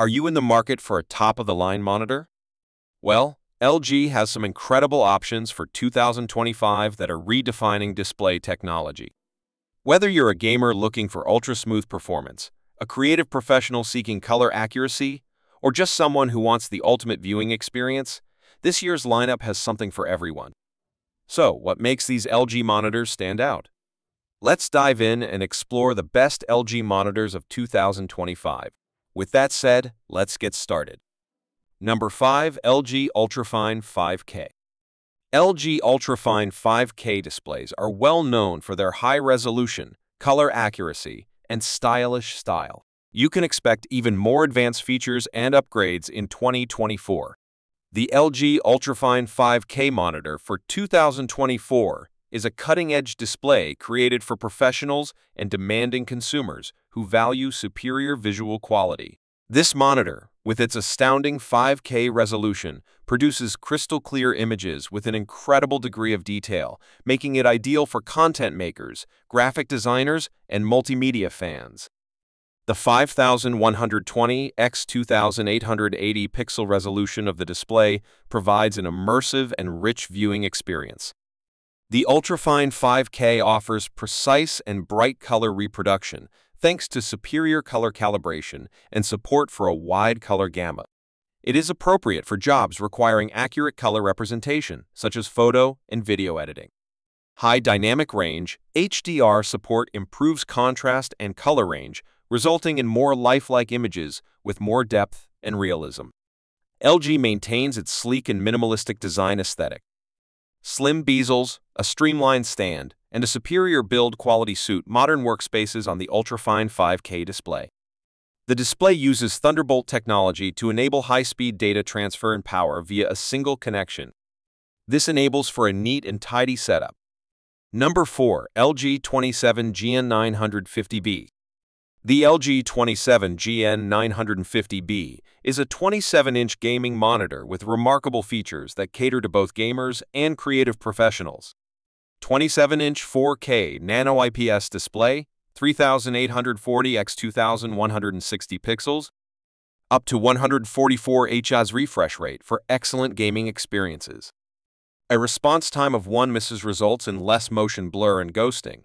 Are you in the market for a top-of-the-line monitor? Well, LG has some incredible options for 2025 that are redefining display technology. Whether you're a gamer looking for ultra-smooth performance, a creative professional seeking color accuracy, or just someone who wants the ultimate viewing experience, this year's lineup has something for everyone. So, what makes these LG monitors stand out? Let's dive in and explore the best LG monitors of 2025. With that said, let's get started. Number 5. LG Ultrafine 5K LG Ultrafine 5K displays are well known for their high resolution, color accuracy, and stylish style. You can expect even more advanced features and upgrades in 2024. The LG Ultrafine 5K monitor for 2024 is a cutting-edge display created for professionals and demanding consumers who value superior visual quality. This monitor, with its astounding 5K resolution, produces crystal-clear images with an incredible degree of detail, making it ideal for content makers, graphic designers, and multimedia fans. The 5120 x 2880 pixel resolution of the display provides an immersive and rich viewing experience. The Ultrafine 5K offers precise and bright color reproduction thanks to superior color calibration and support for a wide color gamut. It is appropriate for jobs requiring accurate color representation, such as photo and video editing. High dynamic range, HDR support improves contrast and color range, resulting in more lifelike images with more depth and realism. LG maintains its sleek and minimalistic design aesthetic, Slim bezels, a streamlined stand, and a superior build quality suit modern workspaces on the ultrafine 5K display. The display uses Thunderbolt technology to enable high-speed data transfer and power via a single connection. This enables for a neat and tidy setup. Number 4. LG 27GN950B the LG 27GN950B is a 27-inch gaming monitor with remarkable features that cater to both gamers and creative professionals. 27-inch 4K Nano IPS display, 3840 x 2160 pixels, up to 144 HZ refresh rate for excellent gaming experiences. A response time of 1 misses results in less motion blur and ghosting,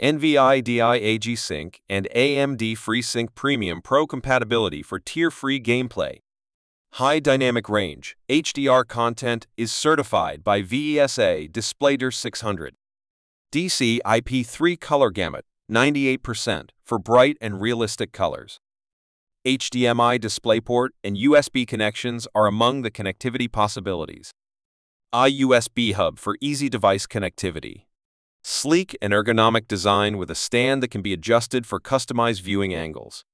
NVIDIA G-Sync and AMD FreeSync Premium Pro compatibility for tier-free gameplay. High dynamic range, HDR content is certified by VESA DisplayDir 600. DC IP3 color gamut, 98%, for bright and realistic colors. HDMI DisplayPort and USB connections are among the connectivity possibilities. iUSB hub for easy device connectivity. Sleek and ergonomic design with a stand that can be adjusted for customized viewing angles.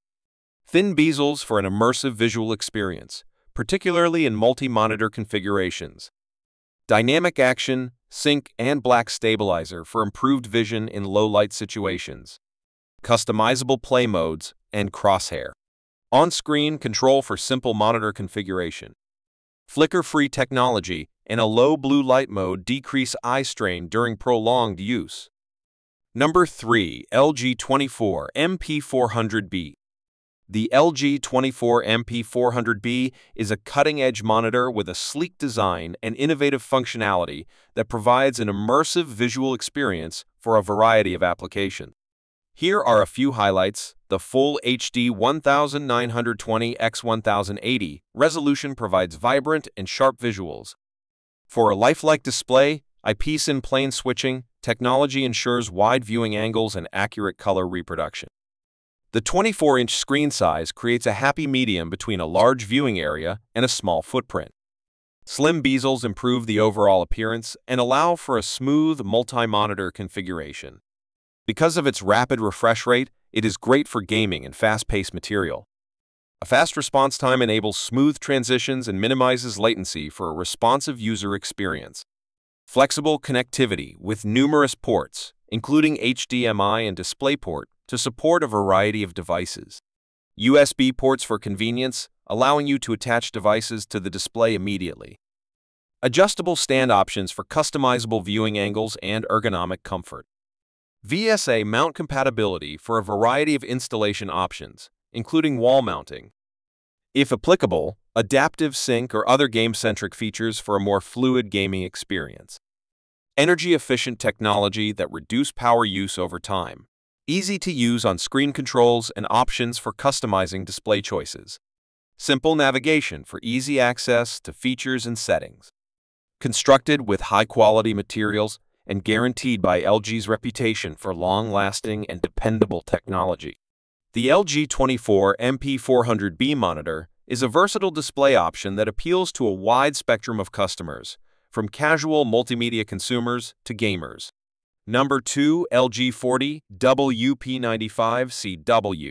Thin bezels for an immersive visual experience, particularly in multi-monitor configurations. Dynamic action, sync, and black stabilizer for improved vision in low-light situations. Customizable play modes and crosshair. On-screen control for simple monitor configuration. Flicker-free technology and a low blue light mode decrease eye strain during prolonged use. Number 3. LG 24 MP400B The LG 24 MP400B is a cutting-edge monitor with a sleek design and innovative functionality that provides an immersive visual experience for a variety of applications. Here are a few highlights. The full HD 1920x1080 resolution provides vibrant and sharp visuals, for a lifelike display, eyepiece in plane switching, technology ensures wide viewing angles and accurate color reproduction. The 24-inch screen size creates a happy medium between a large viewing area and a small footprint. Slim bezels improve the overall appearance and allow for a smooth multi-monitor configuration. Because of its rapid refresh rate, it is great for gaming and fast-paced material. A fast response time enables smooth transitions and minimizes latency for a responsive user experience. Flexible connectivity with numerous ports, including HDMI and DisplayPort, to support a variety of devices. USB ports for convenience, allowing you to attach devices to the display immediately. Adjustable stand options for customizable viewing angles and ergonomic comfort. VSA mount compatibility for a variety of installation options, including wall mounting, if applicable, adaptive sync or other game-centric features for a more fluid gaming experience. Energy-efficient technology that reduce power use over time. Easy to use on screen controls and options for customizing display choices. Simple navigation for easy access to features and settings. Constructed with high-quality materials and guaranteed by LG's reputation for long-lasting and dependable technology. The LG 24 MP400B monitor is a versatile display option that appeals to a wide spectrum of customers, from casual multimedia consumers to gamers. Number 2 LG 40 WP95CW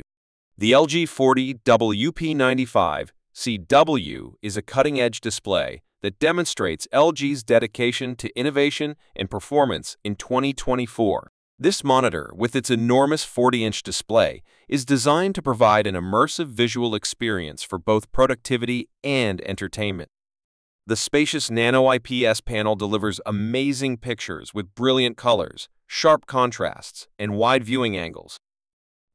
The LG 40 WP95CW is a cutting-edge display that demonstrates LG's dedication to innovation and performance in 2024. This monitor, with its enormous 40-inch display, is designed to provide an immersive visual experience for both productivity and entertainment. The spacious Nano IPS panel delivers amazing pictures with brilliant colors, sharp contrasts, and wide viewing angles.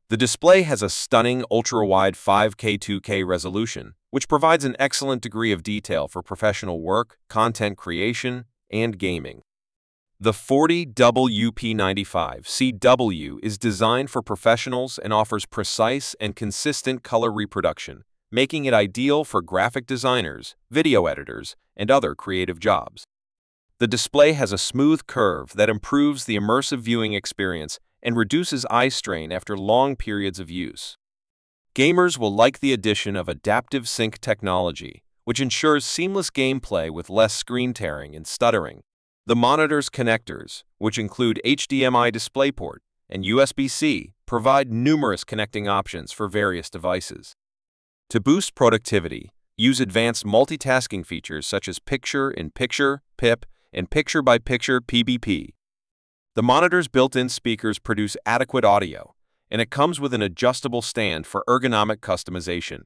The display has a stunning ultra-wide 5K 2K resolution, which provides an excellent degree of detail for professional work, content creation, and gaming. The 40WP95 CW is designed for professionals and offers precise and consistent color reproduction, making it ideal for graphic designers, video editors, and other creative jobs. The display has a smooth curve that improves the immersive viewing experience and reduces eye strain after long periods of use. Gamers will like the addition of adaptive sync technology, which ensures seamless gameplay with less screen tearing and stuttering. The monitor's connectors, which include HDMI DisplayPort and USB-C, provide numerous connecting options for various devices. To boost productivity, use advanced multitasking features such as picture-in-picture, -picture, PIP, and picture-by-picture -picture, PBP. The monitor's built-in speakers produce adequate audio, and it comes with an adjustable stand for ergonomic customization.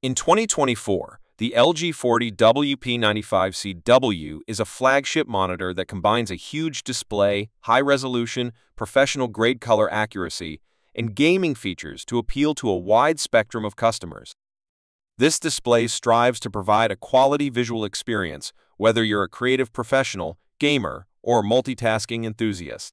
In 2024, the LG40 WP95CW is a flagship monitor that combines a huge display, high resolution, professional grade color accuracy, and gaming features to appeal to a wide spectrum of customers. This display strives to provide a quality visual experience, whether you're a creative professional, gamer, or multitasking enthusiast.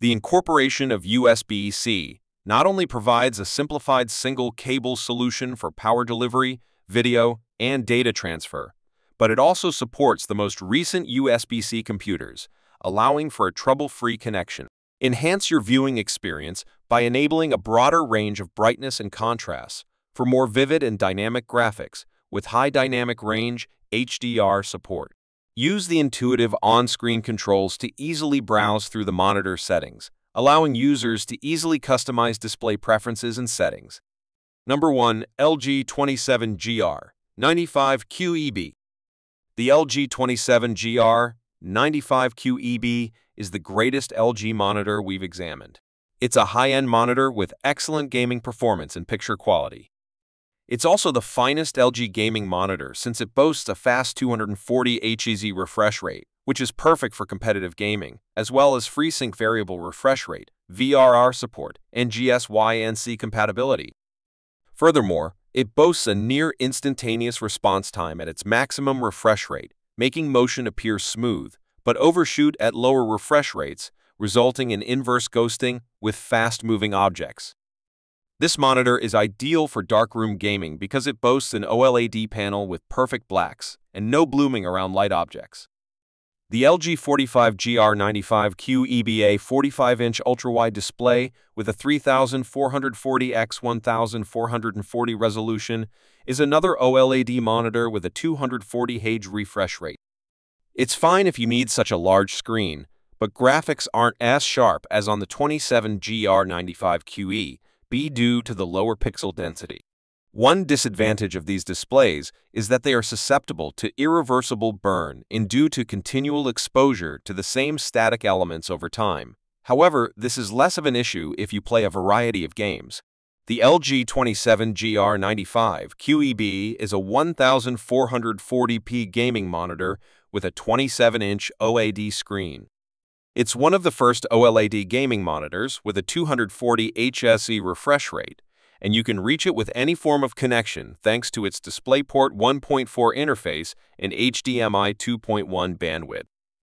The incorporation of USB-C not only provides a simplified single cable solution for power delivery, video, and data transfer, but it also supports the most recent USB-C computers, allowing for a trouble-free connection. Enhance your viewing experience by enabling a broader range of brightness and contrast for more vivid and dynamic graphics with high dynamic range HDR support. Use the intuitive on-screen controls to easily browse through the monitor settings, allowing users to easily customize display preferences and settings. Number 1. LG27GR 95QEB The LG27GR 95QEB is the greatest LG monitor we've examined. It's a high-end monitor with excellent gaming performance and picture quality. It's also the finest LG gaming monitor since it boasts a fast 240 HEZ refresh rate, which is perfect for competitive gaming, as well as FreeSync variable refresh rate, VRR support, and GSYNC compatibility. Furthermore, it boasts a near instantaneous response time at its maximum refresh rate, making motion appear smooth, but overshoot at lower refresh rates, resulting in inverse ghosting with fast-moving objects. This monitor is ideal for darkroom gaming because it boasts an OLED panel with perfect blacks and no blooming around light objects. The LG 45 gr 95 qeba 45-inch ultra-wide display with a 3440x1440 resolution is another OLED monitor with a 240 Hz refresh rate. It's fine if you need such a large screen, but graphics aren't as sharp as on the 27GR95QE, be due to the lower pixel density. One disadvantage of these displays is that they are susceptible to irreversible burn in due to continual exposure to the same static elements over time. However, this is less of an issue if you play a variety of games. The LG 27GR95 QEB is a 1440p gaming monitor with a 27-inch OLED screen. It's one of the first OLED gaming monitors with a 240 HSE refresh rate, and you can reach it with any form of connection thanks to its DisplayPort 1.4 interface and HDMI 2.1 bandwidth.